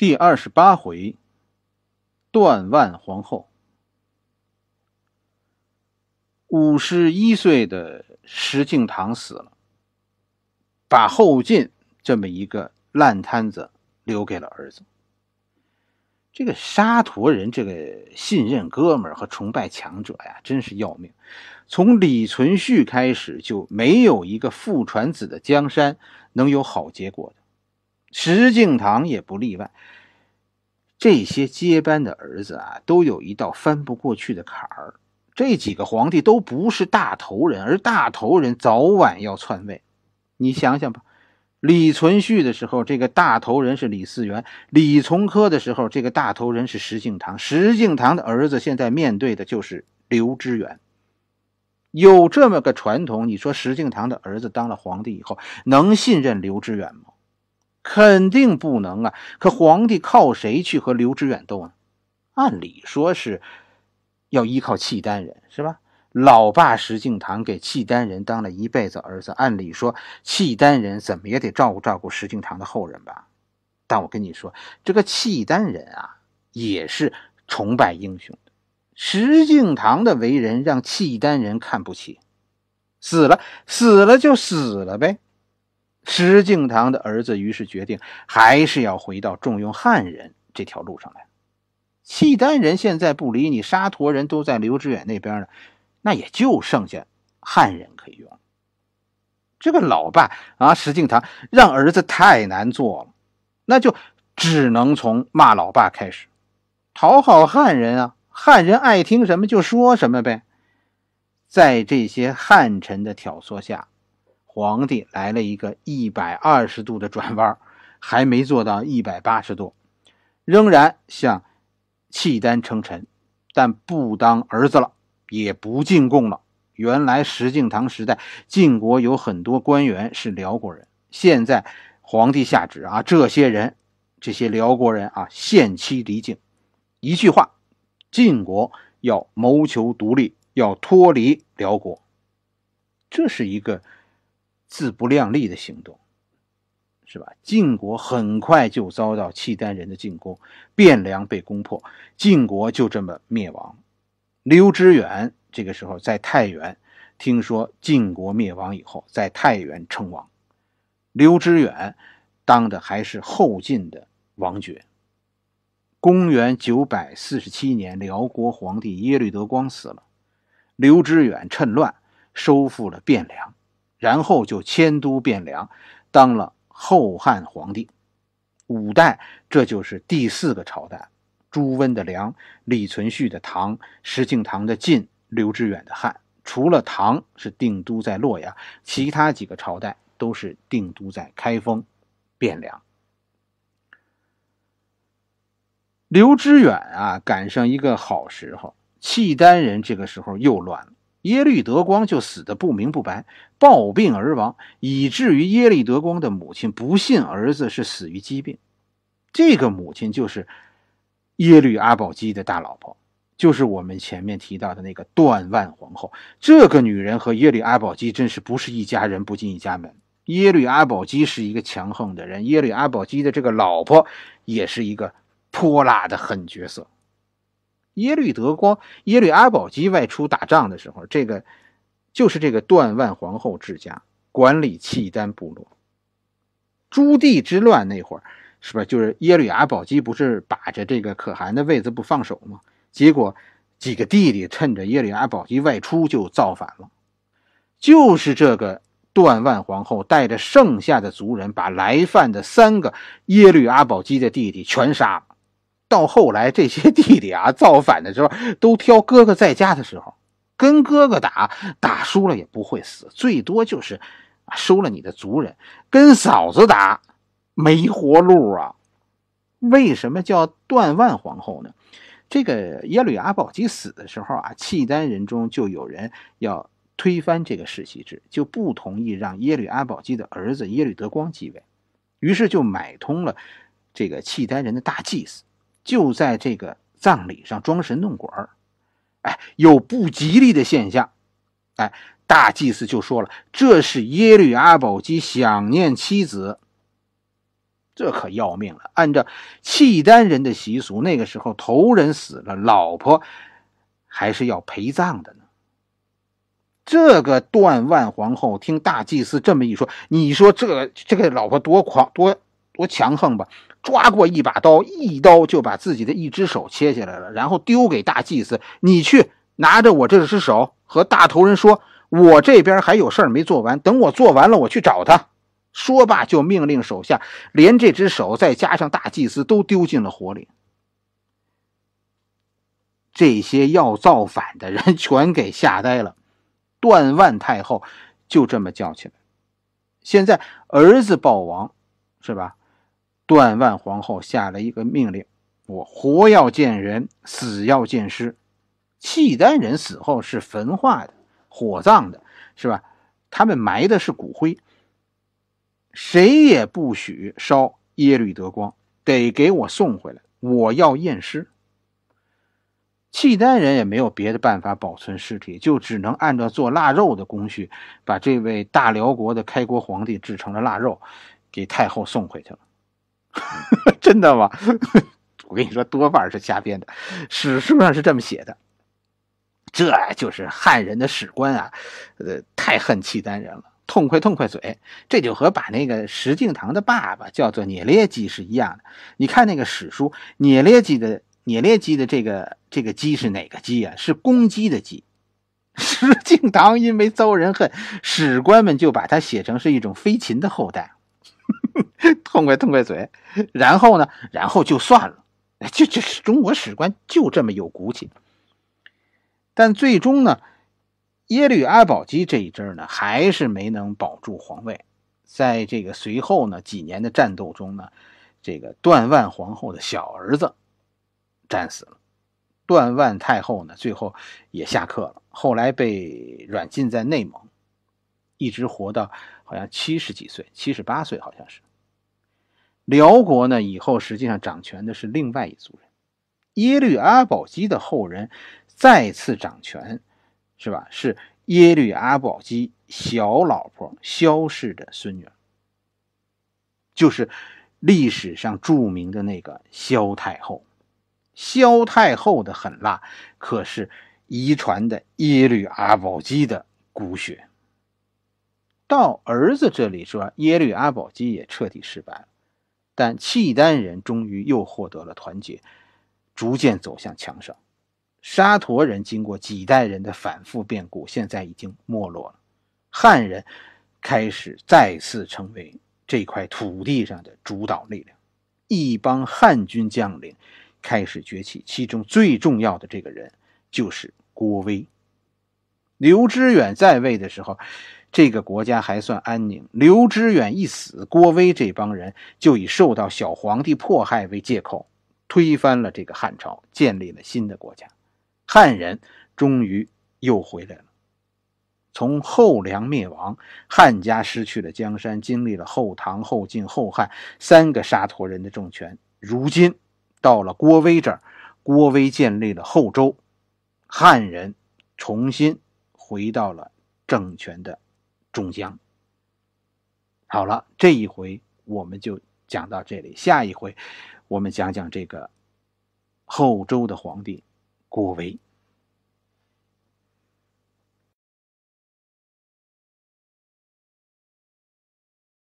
第二十八回，段万皇后，五十一岁的石敬瑭死了，把后晋这么一个烂摊子留给了儿子。这个沙陀人，这个信任哥们儿和崇拜强者呀，真是要命。从李存勖开始，就没有一个父传子的江山能有好结果的。石敬瑭也不例外。这些接班的儿子啊，都有一道翻不过去的坎儿。这几个皇帝都不是大头人，而大头人早晚要篡位。你想想吧，李存勖的时候，这个大头人是李嗣源；李从珂的时候，这个大头人是石敬瑭。石敬瑭的儿子现在面对的就是刘知远。有这么个传统，你说石敬瑭的儿子当了皇帝以后，能信任刘知远吗？肯定不能啊！可皇帝靠谁去和刘知远斗呢？按理说是要依靠契丹人，是吧？老爸石敬瑭给契丹人当了一辈子儿子，按理说契丹人怎么也得照顾照顾石敬瑭的后人吧？但我跟你说，这个契丹人啊，也是崇拜英雄。石敬瑭的为人让契丹人看不起，死了死了就死了呗。石敬瑭的儿子于是决定，还是要回到重用汉人这条路上来。契丹人现在不理你，沙陀人都在刘知远那边呢，那也就剩下汉人可以用。这个老爸啊，石敬瑭让儿子太难做了，那就只能从骂老爸开始，讨好汉人啊，汉人爱听什么就说什么呗。在这些汉臣的挑唆下。皇帝来了一个一百二十度的转弯，还没做到一百八十度，仍然向契丹称臣，但不当儿子了，也不进贡了。原来石敬瑭时代，晋国有很多官员是辽国人，现在皇帝下旨啊，这些人，这些辽国人啊，限期离境。一句话，晋国要谋求独立，要脱离辽国，这是一个。自不量力的行动，是吧？晋国很快就遭到契丹人的进攻，汴梁被攻破，晋国就这么灭亡。刘知远这个时候在太原，听说晋国灭亡以后，在太原称王。刘知远当的还是后晋的王爵。公元九百四十七年，辽国皇帝耶律德光死了，刘知远趁乱收复了汴梁。然后就迁都汴梁，当了后汉皇帝。五代，这就是第四个朝代。朱温的梁，李存勖的唐，石敬瑭的晋，刘知远的汉。除了唐是定都在洛阳，其他几个朝代都是定都在开封、汴梁。刘知远啊，赶上一个好时候，契丹人这个时候又乱了。耶律德光就死得不明不白，暴病而亡，以至于耶律德光的母亲不信儿子是死于疾病。这个母亲就是耶律阿保机的大老婆，就是我们前面提到的那个段万皇后。这个女人和耶律阿保机真是不是一家人不进一家门。耶律阿保机是一个强横的人，耶律阿保机的这个老婆也是一个泼辣的狠角色。耶律德光、耶律阿保机外出打仗的时候，这个就是这个段万皇后治家管理契丹部落。朱棣之乱那会儿，是不是就是耶律阿保机不是把着这个可汗的位子不放手吗？结果几个弟弟趁着耶律阿保机外出就造反了，就是这个段万皇后带着剩下的族人，把来犯的三个耶律阿保机的弟弟全杀了。到后来，这些弟弟啊造反的时候，都挑哥哥在家的时候跟哥哥打，打输了也不会死，最多就是啊，收了你的族人。跟嫂子打没活路啊！为什么叫断腕皇后呢？这个耶律阿保机死的时候啊，契丹人中就有人要推翻这个世袭制，就不同意让耶律阿保机的儿子耶律德光继位，于是就买通了这个契丹人的大祭司。就在这个葬礼上装神弄鬼儿，哎，有不吉利的现象，哎，大祭司就说了，这是耶律阿保机想念妻子，这可要命了。按照契丹人的习俗，那个时候头人死了，老婆还是要陪葬的呢。这个段万皇后听大祭司这么一说，你说这这个老婆多狂多多强横吧？抓过一把刀，一刀就把自己的一只手切下来了，然后丢给大祭司：“你去拿着我这只手和大头人说，我这边还有事儿没做完，等我做完了，我去找他。”说罢就命令手下，连这只手再加上大祭司都丢进了火里。这些要造反的人全给吓呆了。段万太后就这么叫起来：“现在儿子暴亡，是吧？”段万皇后下了一个命令：我活要见人，死要见尸。契丹人死后是焚化的，火葬的，是吧？他们埋的是骨灰。谁也不许烧耶律德光，得给我送回来，我要验尸。契丹人也没有别的办法保存尸体，就只能按照做腊肉的工序，把这位大辽国的开国皇帝制成了腊肉，给太后送回去了。真的吗？我跟你说，多半是瞎编的。史书上是这么写的，这就是汉人的史官啊，呃，太恨契丹人了，痛快痛快嘴，这就和把那个石敬瑭的爸爸叫做聂烈基是一样的。你看那个史书，聂烈基的聂烈基的这个这个基是哪个基啊？是公鸡的鸡。石敬瑭因为遭人恨，史官们就把他写成是一种飞禽的后代。痛快痛快嘴，然后呢？然后就算了，就就是中国史官就这么有骨气。但最终呢，耶律阿保机这一支呢，还是没能保住皇位。在这个随后呢几年的战斗中呢，这个段万皇后的小儿子战死了，段万太后呢，最后也下课了，后来被软禁在内蒙。一直活到好像七十几岁，七十八岁好像是。辽国呢，以后实际上掌权的是另外一族人，耶律阿保机的后人再次掌权，是吧？是耶律阿保机小老婆萧氏的孙女，就是历史上著名的那个萧太后。萧太后的狠辣可是遗传的耶律阿保机的骨血。到儿子这里说，耶律阿保机也彻底失败了，但契丹人终于又获得了团结，逐渐走向强盛。沙陀人经过几代人的反复变故，现在已经没落了。汉人开始再次成为这块土地上的主导力量，一帮汉军将领开始崛起，其中最重要的这个人就是郭威。刘知远在位的时候。这个国家还算安宁。刘知远一死，郭威这帮人就以受到小皇帝迫害为借口，推翻了这个汉朝，建立了新的国家。汉人终于又回来了。从后梁灭亡，汉家失去了江山，经历了后唐、后晋、后汉三个沙陀人的政权。如今到了郭威这儿，郭威建立了后周，汉人重新回到了政权的。中将。好了，这一回我们就讲到这里。下一回我们讲讲这个后周的皇帝郭威。